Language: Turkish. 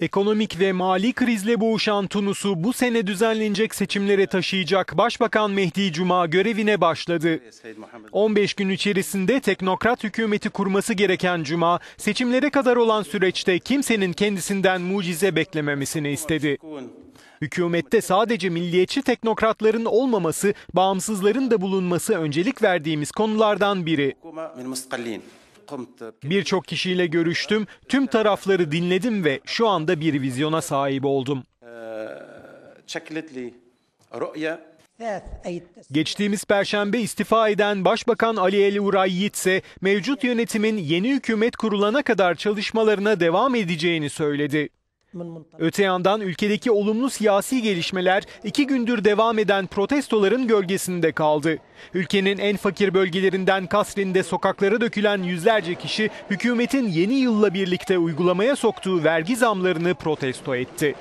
Ekonomik ve mali krizle boğuşan Tunus'u bu sene düzenlenecek seçimlere taşıyacak Başbakan Mehdi Cuma görevine başladı. 15 gün içerisinde teknokrat hükümeti kurması gereken Cuma, seçimlere kadar olan süreçte kimsenin kendisinden mucize beklememesini istedi. Hükümette sadece milliyetçi teknokratların olmaması, bağımsızların da bulunması öncelik verdiğimiz konulardan biri. Birçok kişiyle görüştüm, tüm tarafları dinledim ve şu anda bir vizyona sahip oldum. Geçtiğimiz perşembe istifa eden Başbakan Ali El Uray Yiğit ise mevcut yönetimin yeni hükümet kurulana kadar çalışmalarına devam edeceğini söyledi. Öte yandan ülkedeki olumlu siyasi gelişmeler iki gündür devam eden protestoların gölgesinde kaldı. Ülkenin en fakir bölgelerinden Kasrin'de sokaklara dökülen yüzlerce kişi hükümetin yeni yılla birlikte uygulamaya soktuğu vergi zamlarını protesto etti.